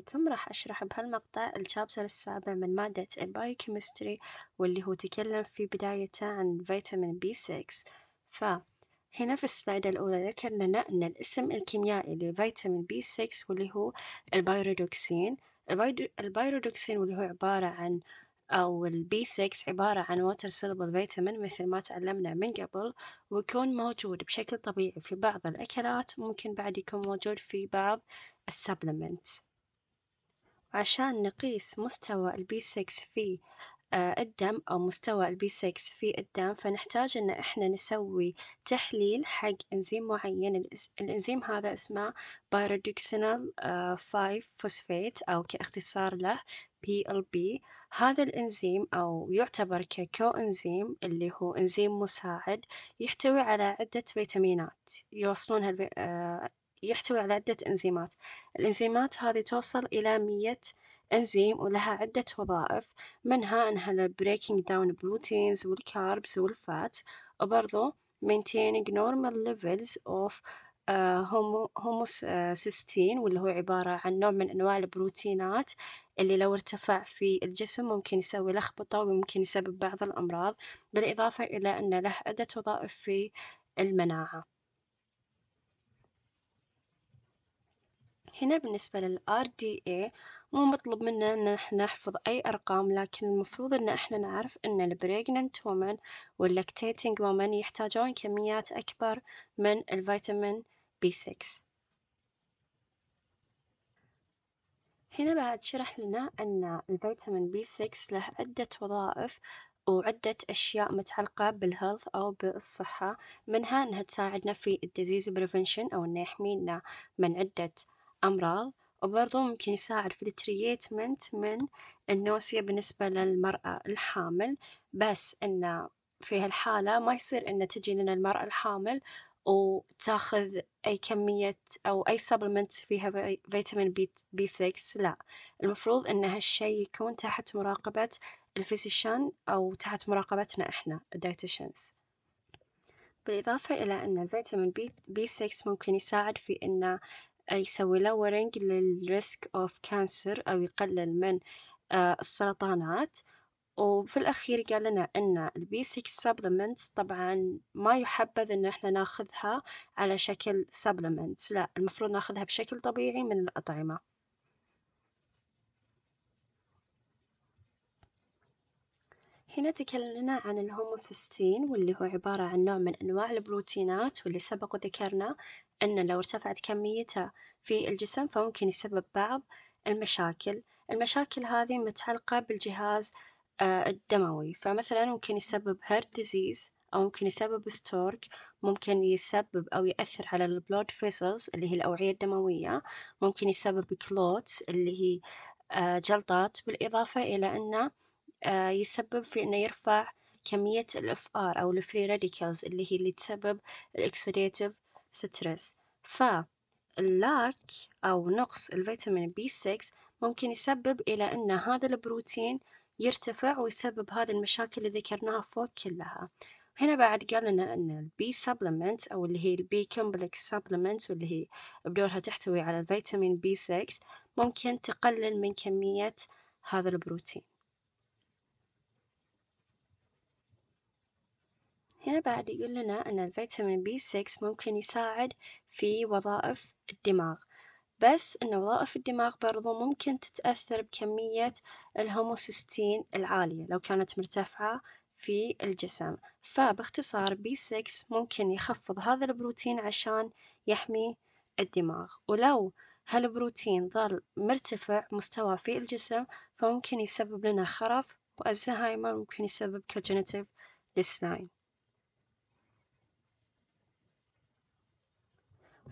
عليكم راح أشرح بهالمقطع الشابتر السابع من مادة البايوكيمستري واللي هو تكلم في بدايته عن فيتامين بي 6 فهنا في السلايد الأولى ذكرنا أن الاسم الكيميائي لفيتامين بي 6 واللي هو البايرودوكسين البايرودوكسين واللي هو عبارة عن أو البي 6 عبارة عن ووتر سيلبل فيتامين مثل ما تعلمنا من قبل ويكون موجود بشكل طبيعي في بعض الأكلات ممكن بعد يكون موجود في بعض السبلمنت عشان نقيس مستوى البي 6 في آه، الدم أو مستوى البي 6 في الدم فنحتاج إن إحنا نسوي تحليل حق إنزيم معين الإنزيم هذا اسمه بايرودوكسينال 5 آه، فوسفات أو كاختصار له بي هذا الإنزيم أو يعتبر ككو إنزيم اللي هو إنزيم مساعد يحتوي على عدة فيتامينات يوصلونها يحتوي على عدة إنزيمات الإنزيمات هذه توصل إلى مية إنزيم ولها عدة وظائف منها إنها البريكنج داون بروتينز والكاربز والفات وبرضو maintaining normal levels of هوموسيستين آه، واللي هو عبارة عن نوع من أنواع البروتينات اللي لو ارتفع في الجسم ممكن يسوي لخبطة وممكن يسبب بعض الأمراض بالإضافة إلى أن له عدة وظائف في المناعة هنا بالنسبة لل RDA مو مطلوب منا ان احنا نحفظ اي ارقام لكن المفروض ان احنا نعرف ان البريجننت pregnant واللاكتيتنج وال lactating يحتاجون كميات اكبر من الفيتامين بي 6 هنا بعد شرح لنا ان الفيتامين بي 6 له عدة وظائف وعدة أشياء متعلقة بالهيلث أو بالصحة منها أنها تساعدنا في الديزيز بريفنشن أو أنه يحمينا من عدة أمراض وبرضه ممكن يساعد في التريتمنت من النوسية بالنسبة للمرأة الحامل، بس إنه في هالحالة ما يصير إنه تجي لنا المرأة الحامل وتاخذ أي كمية أو أي سبلمنت فيها فيتامين بي 6 لا، المفروض إن هالشي يكون تحت مراقبة الفيزيشن أو تحت مراقبتنا إحنا الدايتيشنز، بالإضافة إلى أن الفيتامين بي 6 ممكن يساعد في إنه. يسوي لورينج للريسك أوف كانسر أو يقلل من آه، السرطانات وفي الأخير قال لنا أن البي 6 supplements طبعا ما يحبذ أن احنا ناخذها على شكل supplements لا المفروض ناخذها بشكل طبيعي من الأطعمة هنا تكلمنا عن الهوموسيستين واللي هو عبارة عن نوع من أنواع البروتينات واللي سبق وذكرنا أن لو ارتفعت كميتها في الجسم فممكن يسبب بعض المشاكل المشاكل هذه متعلقة بالجهاز آه، الدموي فمثلا ممكن يسبب هارت ديزيز أو ممكن يسبب ستورك ممكن يسبب أو يأثر على البلود فيسلز اللي هي الأوعية الدموية ممكن يسبب كلوتس اللي هي آه، جلطات بالإضافة إلى أنه آه، يسبب في إنه يرفع كمية الاف FR أو الفري راديكالز اللي هي اللي تسبب الاكسيديتيف ستريس Stress فاللاك أو نقص الفيتامين بي 6 ممكن يسبب إلى أن هذا البروتين يرتفع ويسبب هذه المشاكل اللي ذكرناها فوق كلها هنا بعد قال لنا أن البي سبلمنت أو اللي هي البي كومبلكس سبلمنت واللي هي بدورها تحتوي على الفيتامين بي 6 ممكن تقلل من كمية هذا البروتين هنا بعد يقول لنا أن الفيتامين بي 6 ممكن يساعد في وظائف الدماغ بس أن وظائف الدماغ برضو ممكن تتأثر بكمية الهوموسيستين العالية لو كانت مرتفعة في الجسم فباختصار بي 6 ممكن يخفض هذا البروتين عشان يحمي الدماغ ولو هالبروتين ظل مرتفع مستوى في الجسم فممكن يسبب لنا خرف وألزهايمر ممكن يسبب كوجنيتيف ديسلاين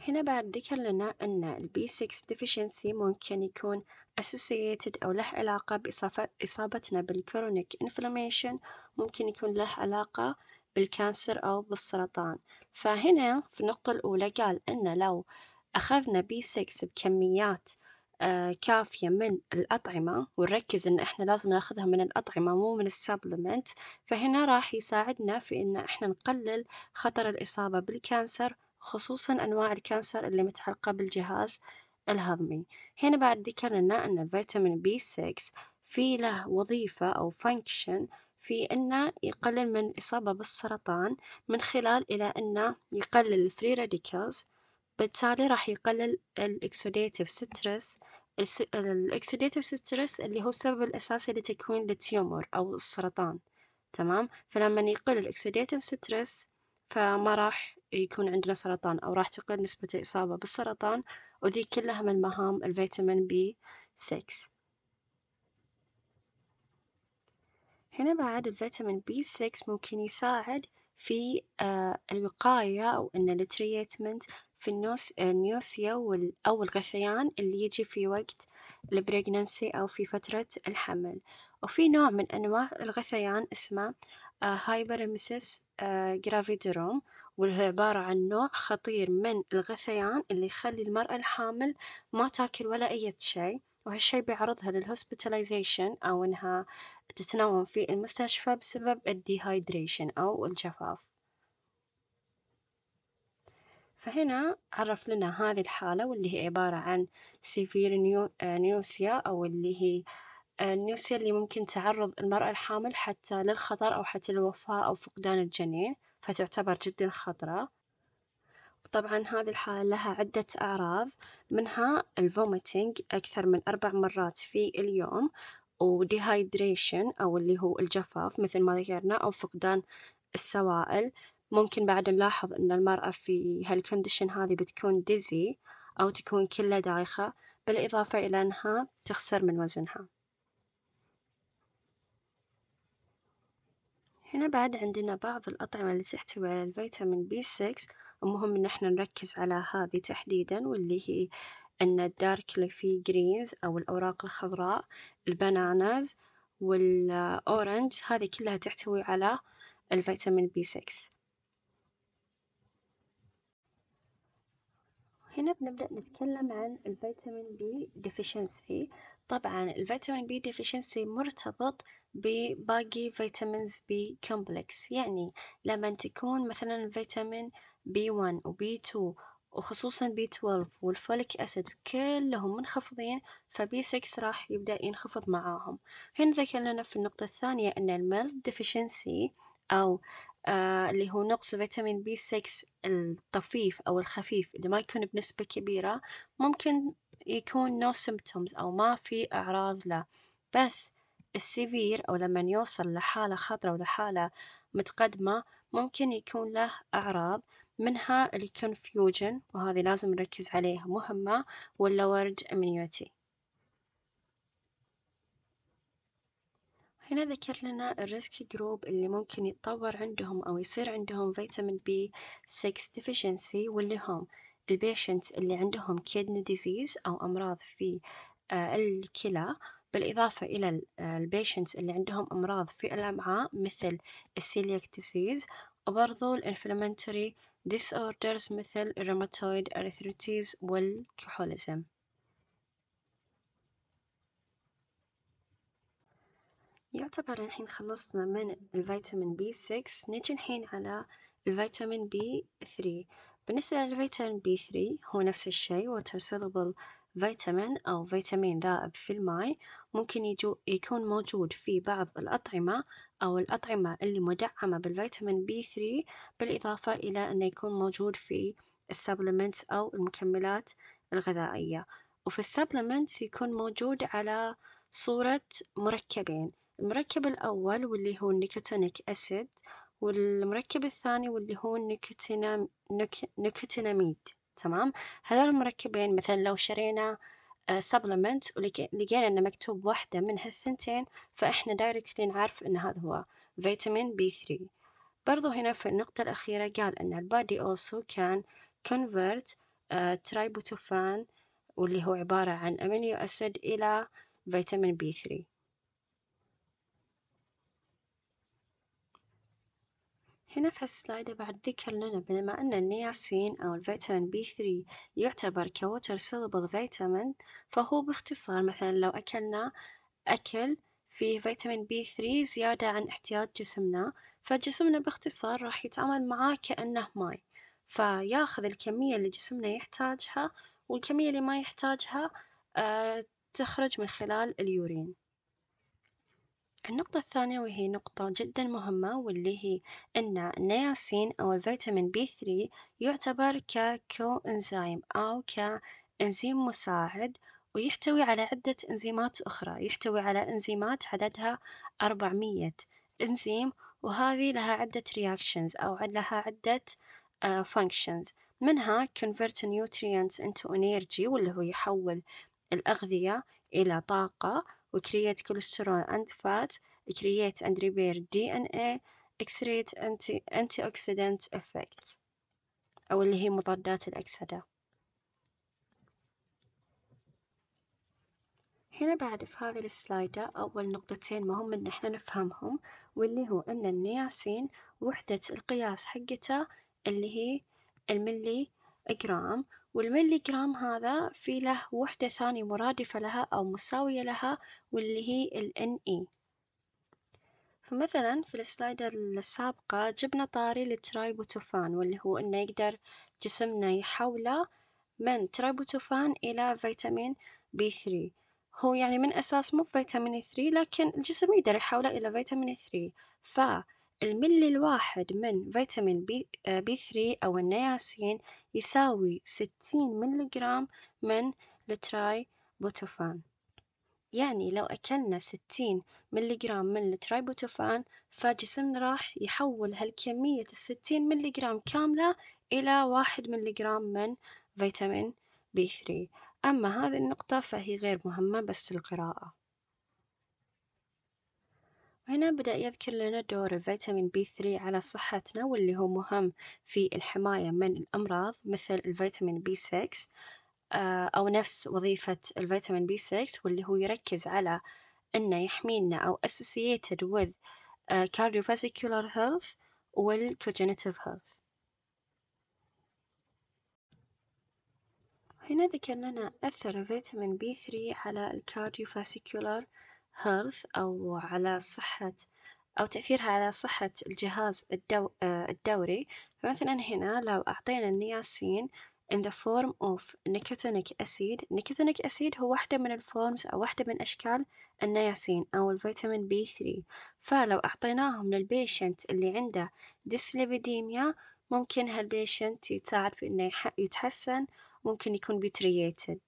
هنا بعد ذكر لنا أن B6 deficiency ممكن يكون associated أو له علاقة بإصابتنا بالكرونيك inflammation ممكن يكون له علاقة بالكانسر أو بالسرطان فهنا في النقطة الأولى قال أن لو أخذنا B6 بكميات آه كافية من الأطعمة ونركز إن إحنا لازم ناخذها من الأطعمة مو من السبلمنت فهنا راح يساعدنا في إن إحنا نقلل خطر الإصابة بالكانسر خصوصا أنواع الكانسر اللي متعلقة بالجهاز الهضمي هنا بعد ذكرنا أن الفيتامين بي 6 في له وظيفة أو function في أنه يقلل من الإصابة بالسرطان من خلال إلى أنه يقلل الفري راديكالز بالتالي راح يقلل الإكسوديتيف ستريس الإكسوديتيف ستريس اللي هو السبب الأساسي لتكوين التيومر أو السرطان تمام فلما يقل الإكسوديتيف ستريس فما راح يكون عندنا سرطان أو راح تقل نسبة الإصابة بالسرطان وذي كلها من مهام الفيتامين بي 6 هنا بعد الفيتامين بي 6 ممكن يساعد في آه، الوقاية أو أن التريتمنت في النوس النوسيا أو الغثيان اللي يجي في وقت البريجننسي أو في فترة الحمل وفي نوع من أنواع الغثيان اسمه آه، هايبرميسس آه، جرافيدروم واللي عبارة عن نوع خطير من الغثيان اللي يخلي المرأة الحامل ما تاكل ولا أي شيء وهالشي بيعرضها للهوسبيتاليزيشن أو إنها تتنوم في المستشفى بسبب الديهايدريشن أو الجفاف فهنا عرف لنا هذه الحالة واللي هي عبارة عن سيفير آه، نيوسيا أو اللي هي النوسية اللي ممكن تعرض المرأة الحامل حتى للخطر أو حتى للوفاة أو فقدان الجنين، فتعتبر جدا خطرة، وطبعا هذي الحالة لها عدة أعراض منها الفوميتينج أكثر من أربع مرات في اليوم، وديهايدريشن أو اللي هو الجفاف مثل ما ذكرنا أو فقدان السوائل، ممكن بعد نلاحظ إن المرأة في هالكونديشن هذي بتكون ديزي أو تكون كلها دايخة، بالإضافة إلى إنها تخسر من وزنها. هنا بعد عندنا بعض الأطعمة اللي تحتوي على الفيتامين بي 6 المهم إن احنا نركز على هذه تحديدا واللي هي أن الدارك ليفي جرينز أو الأوراق الخضراء البناناز والأورنج هذه كلها تحتوي على الفيتامين بي 6 هنا بنبدأ نتكلم عن الفيتامين بي deficiency طبعا الفيتامين بي ديفيشنسي مرتبط بباقي فيتامينز بي كومبلكس يعني لما تكون مثلا فيتامين بي 1 وبي 2 وخصوصا بي 12 والفوليك أسيد كلهم منخفضين فبي 6 راح يبدأ ينخفض معاهم هنا ذكرنا في النقطة الثانية أن الميل ديفيشنسي أو آه اللي هو نقص فيتامين بي 6 الطفيف أو الخفيف اللي ما يكون بنسبة كبيرة ممكن يكون no symptoms أو ما في أعراض له بس السيفير أو لما يوصل لحالة خطرة ولحالة متقدمة ممكن يكون له أعراض منها الكونفيوجن وهذه لازم نركز عليها مهمة واللورج أمنيوتي هنا ذكر لنا الريسك جروب اللي ممكن يتطور عندهم أو يصير عندهم فيتامين بي 6 deficiency واللي هم البيشنتس اللي عندهم كيدني ديزيز أو أمراض في آه، الكلى بالإضافة إلى البيشنتس آه، اللي عندهم أمراض في الأمعاء مثل السيلياك ديزيز وبرضو الانفلامنتري disorders مثل الروماتويد أرثريتيز والكحوليزم يعتبر الحين خلصنا من الفيتامين بي 6 نجي الحين على الفيتامين بي 3 بالنسبة للفيتامين بي ثري هو نفس الشيء soluble فيتامين أو فيتامين ذائب في الماء ممكن يجو يكون موجود في بعض الأطعمة أو الأطعمة اللي مدعمة بالفيتامين بي ثري بالإضافة إلى أنه يكون موجود في السبلمنتس أو المكملات الغذائية، وفي السبلمنتس يكون موجود على صورة مركبين، المركب الأول واللي هو النيكوتينيك أسيد. والمركب الثاني واللي هو النيكوتيناميد تمام هذول المركبين مثلا لو شرينا سبلمنت آه، ولقينا انه مكتوب واحدة من هالثنتين فاحنا دايركتلي نعرف ان هذا هو فيتامين بي 3 برضو هنا في النقطة الأخيرة قال ان البادي اوسو كان convert ترايبوتوفان آه، واللي هو عبارة عن أمينيو أسيد إلى فيتامين بي 3 هنا في السلايد بعد ذكر لنا بما أن النياسين أو الفيتامين بي ثري يعتبر كوتر سولوبل فيتامين فهو باختصار مثلا لو أكلنا أكل فيه فيتامين بي ثري زيادة عن احتياج جسمنا فجسمنا باختصار راح يتعامل معاه كأنه ماي فياخذ الكمية اللي جسمنا يحتاجها والكمية اللي ما يحتاجها آه، تخرج من خلال اليورين النقطة الثانية وهي نقطة جدا مهمة واللي هي أن النياسين أو الفيتامين بي ثري يعتبر ككو إنزيم أو كإنزيم مساعد ويحتوي على عدة إنزيمات أخرى يحتوي على إنزيمات عددها 400 إنزيم وهذه لها عدة reactions أو لها عدة آه، functions منها convert nutrients into energy واللي هو يحول الأغذية إلى طاقة وكرييت كوليسترول اند فات كرييت اند create and repair DNA x انتي انتي اوكسيدنت افكت أو اللي هي مضادات الأكسدة هنا بعد في هذه السلايدة أول نقطتين مهم إن إحنا نفهمهم واللي هو أن النياسين وحدة القياس حقتها اللي هي الملي جرام والميلي جرام هذا في له وحدة ثانية مرادفة لها أو مساوية لها واللي هي ال NE فمثلا في السلايدر السابقة جبنا طاري للترايبوتوفان واللي هو انه يقدر جسمنا يحوله من ترايبوتوفان الى فيتامين بي 3 هو يعني من اساس مو فيتامين 3 لكن الجسم يقدر يحوله الى فيتامين 3 ف الملي الواحد من فيتامين بي, 3 آه، أو النياسين يساوي 60 ملي جرام من التراي بوتوفان يعني لو أكلنا 60 ملي جرام من التراي بوتوفان فجسمنا راح يحول هالكمية الستين ملي جرام كاملة إلى واحد ملي جرام من فيتامين بي 3 أما هذه النقطة فهي غير مهمة بس للقراءة هنا بدأ يذكر لنا دور الفيتامين بي 3 على صحتنا واللي هو مهم في الحماية من الأمراض مثل الفيتامين بي 6 آه، أو نفس وظيفة الفيتامين بي 6 واللي هو يركز على أنه يحمينا أو associated with آه، cardiovascular health والcognitive health هنا ذكر لنا أثر الفيتامين بي 3 على الكارديوفاسكولار هيرث أو على صحة أو تأثيرها على صحة الجهاز الدو... آه، الدوري فمثلا هنا لو أعطينا النياسين in the form of nicotinic acid nicotinic acid هو واحدة من الفورمز أو واحدة من أشكال النياسين أو الفيتامين بي 3 فلو أعطيناهم للبيشنت اللي عنده ديسليبيديميا ممكن هالبيشنت يساعد في إنه يتحسن ممكن يكون بترييتد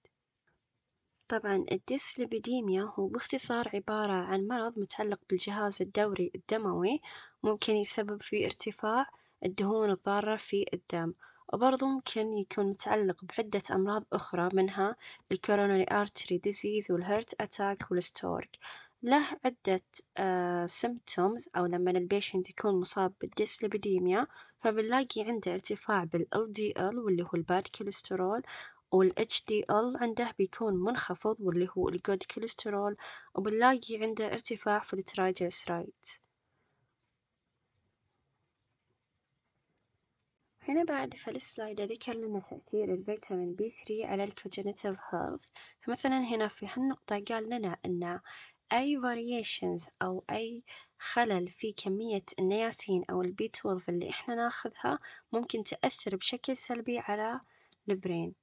طبعا الديسليبيديميا هو باختصار عبارة عن مرض متعلق بالجهاز الدوري الدموي ممكن يسبب في ارتفاع الدهون الضارة في الدم، وبرضه ممكن يكون متعلق بعدة أمراض أخرى منها الكورونري آرتري ديزيز والهيرت أتاك والستورك له عدة سيمبتومز آه، أو لمن البيشنت يكون مصاب بالديسليبيديميا فبنلاقي عنده ارتفاع بالLDL واللي هو الباد كوليسترول. وال HDL عنده بيكون منخفض واللي هو الجود كوليسترول وبنلاقي عنده ارتفاع في الترايجلسرايد هنا بعد في السلايد ذكر لنا تأثير الفيتامين بي 3 على الكوجنيتيف هيلث فمثلا هنا في هالنقطة قال لنا أن أي variations أو أي خلل في كمية النياسين أو البي 12 اللي إحنا ناخذها ممكن تأثر بشكل سلبي على البرين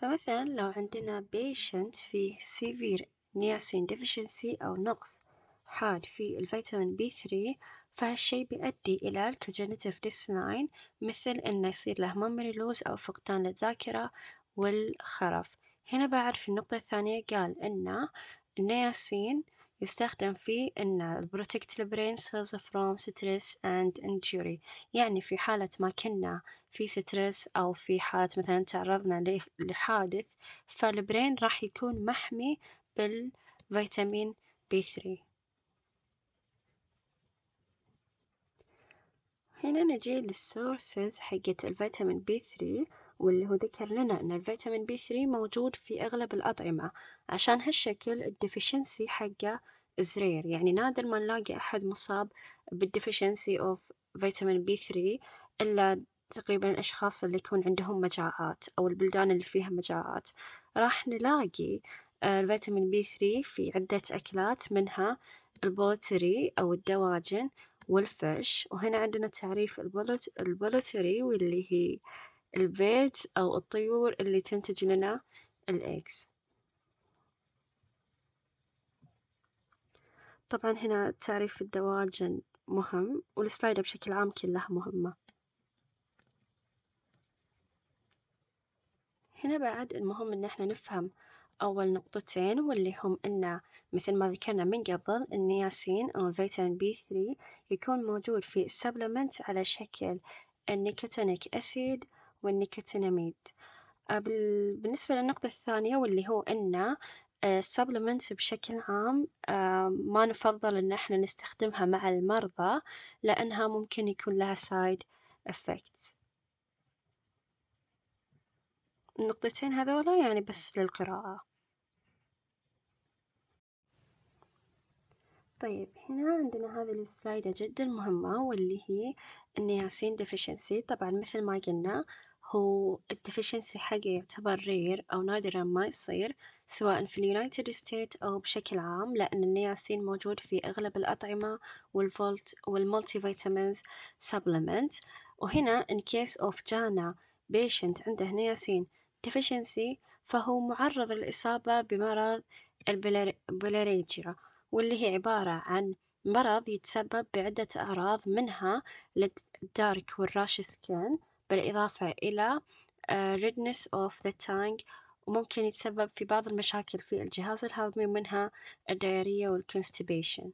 فمثلا لو عندنا patient فيه severe niacin deficiency أو نقص حاد في الفيتامين بي 3 فهالشي بيؤدي إلى الكوجنيتيف ديسناين مثل إنه يصير له memory loss أو فقدان للذاكرة والخرف هنا بعرف النقطة الثانية قال إن النياسين يستخدم في ان protect البرين سيلز فروم ستريس اند انجوري يعني في حالة ما كنا في ستريس أو في حالة مثلا تعرضنا لحادث فالبرين راح يكون محمي بالفيتامين بي 3 هنا نجي للسورسز حقت الفيتامين بي 3 واللي هو ذكر لنا إن الفيتامين بي 3 موجود في أغلب الأطعمة عشان هالشكل الديفيشنسي حقه زرير يعني نادر ما نلاقي أحد مصاب بالديفيشنسي أوف فيتامين بي 3 إلا تقريبا الأشخاص اللي يكون عندهم مجاعات أو البلدان اللي فيها مجاعات راح نلاقي الفيتامين بي 3 في عدة أكلات منها البولتري أو الدواجن والفش وهنا عندنا تعريف البولتري واللي هي البيردز أو الطيور اللي تنتج لنا الإكس طبعا هنا تعريف الدواجن مهم والسلايد بشكل عام كلها مهمة هنا بعد المهم ان احنا نفهم أول نقطتين واللي هم أن مثل ما ذكرنا من قبل النياسين أو الفيتامين بي 3 يكون موجود في السبلمنت على شكل النيكوتينيك أسيد والنيكوتيناميد آه، بالنسبة للنقطة الثانية واللي هو أن السبلمنتس آه، بشكل عام آه، ما نفضل إن إحنا نستخدمها مع المرضى لأنها ممكن يكون لها سايد إفكتس، النقطتين هذولا يعني بس للقراءة، طيب هنا عندنا هذي السلايدة جدا مهمة واللي هي النياسين ديفيشنسي طبعا مثل ما قلنا. هو الديفيشنسي حقه يعتبر رير أو نادرا ما يصير سواء في اليونايتد ستيت أو بشكل عام لأن النياسين موجود في أغلب الأطعمة والفولت والمولتي فيتامينز سبلمنت وهنا in case of جانا patient عنده نياسين deficiency فهو معرض للإصابة بمرض البلاريجيا واللي هي عبارة عن مرض يتسبب بعدة أعراض منها الدارك والراش سكين بالإضافة إلى آه، redness of the tongue وممكن يتسبب في بعض المشاكل في الجهاز الهضمي منها الدايرية والconstipation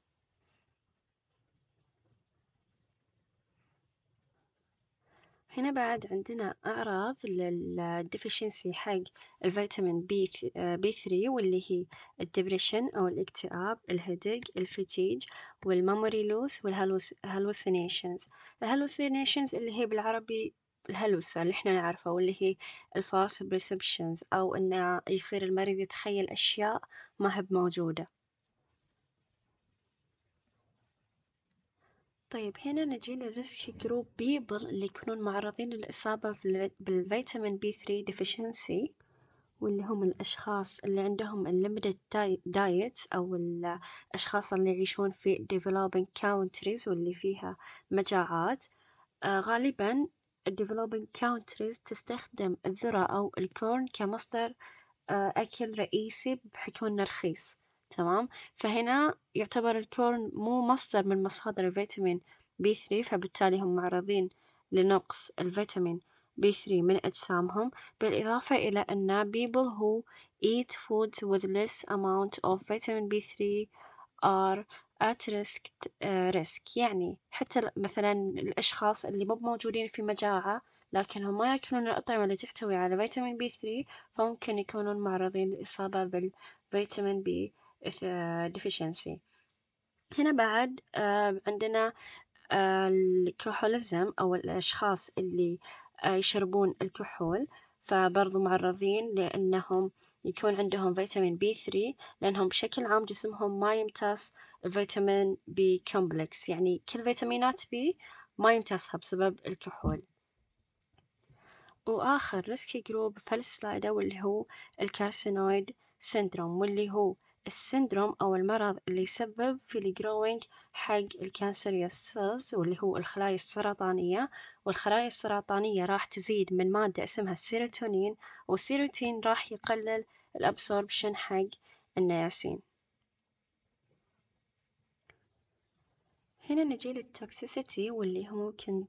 هنا بعد عندنا أعراض للديفيشنسي حق الفيتامين بي بي 3 واللي هي الدبريشن أو الاكتئاب الهدق الفتيج والميموري لوس والهلوسينيشنز الهلوسينيشنز اللي هي بالعربي الهلوسة اللي إحنا نعرفها واللي هي الفاس بريسبشنز أو إنه يصير المريض يتخيل أشياء ما هي موجودة، طيب هنا نجينا risk group people اللي يكونون معرضين للإصابة بالفيتامين بي ثري deficiency واللي هم الأشخاص اللي عندهم ال limited diet أو الأشخاص اللي يعيشون في developing countries واللي فيها مجاعات، آه، غالبا developing countries تستخدم الذرة أو الكورن كمصدر آه، أكل رئيسي بحكم إنه رخيص تمام؟ فهنا يعتبر الكورن مو مصدر من مصادر الفيتامين بي ثري، فبالتالي هم معرضين لنقص الفيتامين بي ثري من أجسامهم، بالإضافة إلى أن people who eat foods with less amount of vitamin B 3 are at risk آه، risk يعني حتى مثلا الأشخاص اللي مو موجودين في مجاعة لكنهم ما يأكلون الأطعمة اللي تحتوي على فيتامين بي ثري فممكن يكونون معرضين للإصابة بالفيتامين بي آه، deficiency هنا بعد آه، عندنا الكحوليزم أو الأشخاص اللي يشربون الكحول فبرضو معرضين لأنهم يكون عندهم فيتامين بي 3 لأنهم بشكل عام جسمهم ما يمتص الفيتامين بي كومبلكس يعني كل فيتامينات بي ما يمتصها بسبب الكحول وآخر ريسكي جروب في السلايدة واللي هو الكارسينويد سيندروم واللي هو السندروم أو المرض اللي يسبب في الجروينج حق الكانسريوس سيلز واللي هو الخلايا السرطانية والخلايا السرطانية راح تزيد من مادة اسمها السيروتونين والسيروتين راح يقلل الأبسوربشن حق النياسين هنا نجي للتوكسيسيتي واللي هو ممكن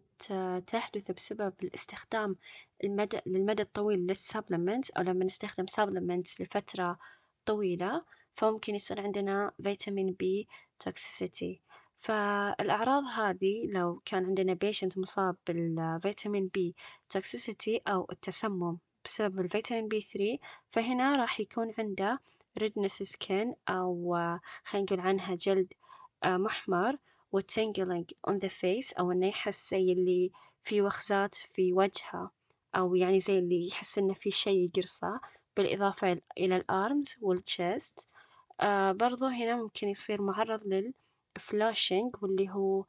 تحدث بسبب الاستخدام المدى للمدى الطويل للسابلمنت أو لما نستخدم سابلمنت لفترة طويلة فممكن يصير عندنا فيتامين بي توكسيسيتي فالأعراض هذه لو كان عندنا بيشنت مصاب بالفيتامين بي توكسيسيتي أو التسمم بسبب الفيتامين بي 3 فهنا راح يكون عنده redness skin أو خلينا نقول عنها جلد آه، محمر وتنجلينج on the face أو إنه يحس زي اللي في وخزات في وجهه أو يعني زي اللي يحس إنه في شي يقرصه بالإضافة إلى الأرمز والتشيست آه برضو هنا ممكن يصير معرض للفلاشينج واللي هو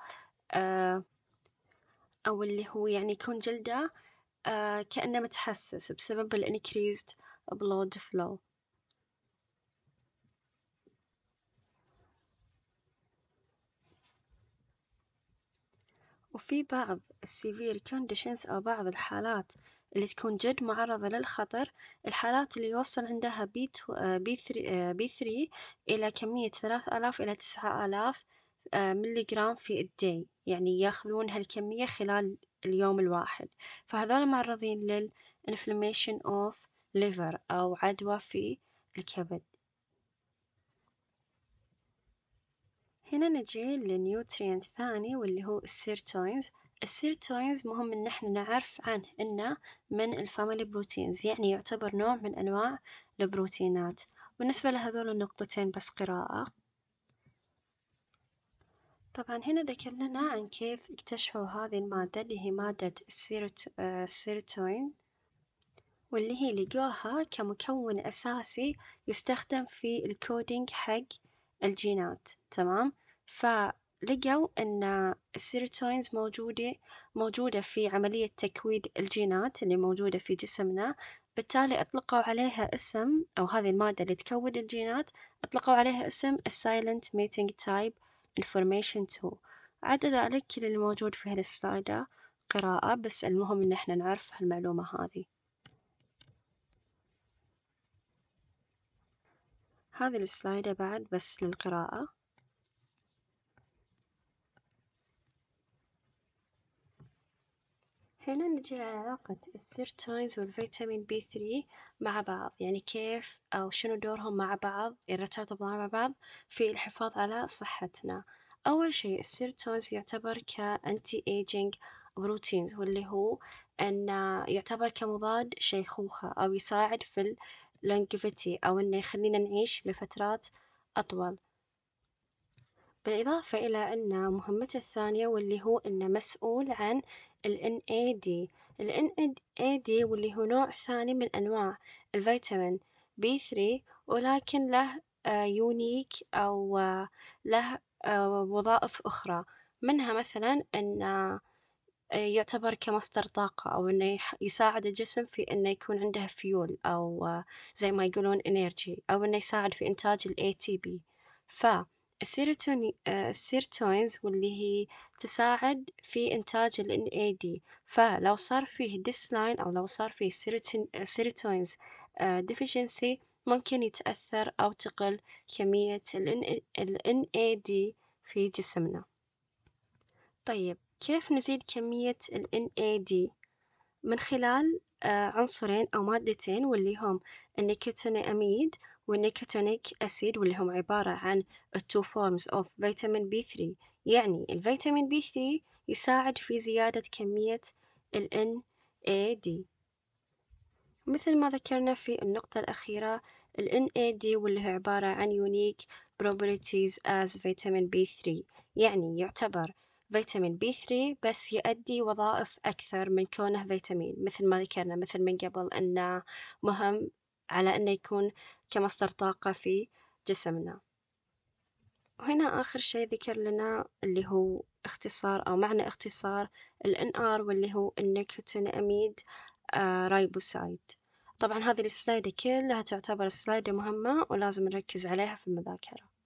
آه أو اللي هو يعني يكون جلده آه كأنه متحسس بسبب الانكريزد increased blood flow وفي بعض السيفير كونديشنز أو بعض الحالات اللي تكون جد معرضة للخطر الحالات اللي يوصل عندها بي بي ثري إلى كمية ثلاث آلاف إلى تسعة آلاف آه، ملي جرام في الداي يعني ياخذون هالكمية خلال اليوم الواحد فهذول معرضين للإنفلاميشن أوف ليفر أو عدوى في الكبد هنا نجي لنيوترينت ثاني واللي هو السيرتوينز السيرتوينز مهم إن إحنا نعرف عنه إنه من الفاميلي بروتينز يعني يعتبر نوع من أنواع البروتينات، بالنسبة لهذول النقطتين بس قراءة، طبعا هنا ذكر لنا عن كيف اكتشفوا هذه المادة اللي هي مادة السيروت- آه، واللي هي لقوها كمكون أساسي يستخدم في الكودينج حق الجينات، تمام؟ ف لقوا أن السيروتونز موجودة موجودة في عملية تكويد الجينات اللي موجودة في جسمنا بالتالي أطلقوا عليها اسم أو هذه المادة اللي تكون الجينات أطلقوا عليها اسم Silent Mating Type Information تو عدا ذلك كل اللي موجود في هالسلايدة قراءة بس المهم إن إحنا نعرف هالمعلومة هذه هذه السلايدة بعد بس للقراءة هنا نجي على علاقة السيرتونز والفيتامين بي ثري مع بعض يعني كيف أو شنو دورهم مع بعض يرتبطوا مع بعض في الحفاظ على صحتنا أول شيء السيرتونز يعتبر كأنتي ايجينج بروتينز واللي هو أن يعتبر كمضاد شيخوخة أو يساعد في اللونجيفيتي أو أنه يخلينا نعيش لفترات أطول بالإضافة إلى أن مهمته الثانية واللي هو أنه مسؤول عن الـ NAD الـ NAD واللي هو نوع ثاني من أنواع الفيتامين B3 ولكن له آه، يونيك أو آه، له آه، وظائف أخرى منها مثلا أن يعتبر كمصدر طاقة أو أنه يساعد الجسم في أنه يكون عنده فيول أو زي ما يقولون إنرجي أو أنه يساعد في إنتاج الـ ATP ف السيروتوني السيرتوينز آه، واللي هي تساعد في إنتاج ال NAD فلو صار فيه ديسلاين أو لو صار فيه سيروتونينز آه، آه، deficiency ممكن يتأثر أو تقل كمية ال NAD في جسمنا طيب كيف نزيد كمية ال NAD من خلال عنصرين أو مادتين واللي هم النيكوتيناميد والنيكوتينيك أسيد واللي هم عبارة عن two forms of vitamin B3 يعني الفيتامين b 3 يساعد في زيادة كمية ال NAD مثل ما ذكرنا في النقطة الأخيرة ال NAD واللي هو عبارة عن unique properties as vitamin B3 يعني يعتبر فيتامين b 3 بس يؤدي وظائف أكثر من كونه فيتامين مثل ما ذكرنا مثل من قبل أنه مهم على أنه يكون كمصدر طاقة في جسمنا وهنا آخر شيء ذكر لنا اللي هو اختصار أو معنى اختصار ال NR واللي هو النيكوتين أميد آه، رايبوسايد طبعا هذه السلايدة كلها تعتبر سلايدة مهمة ولازم نركز عليها في المذاكرة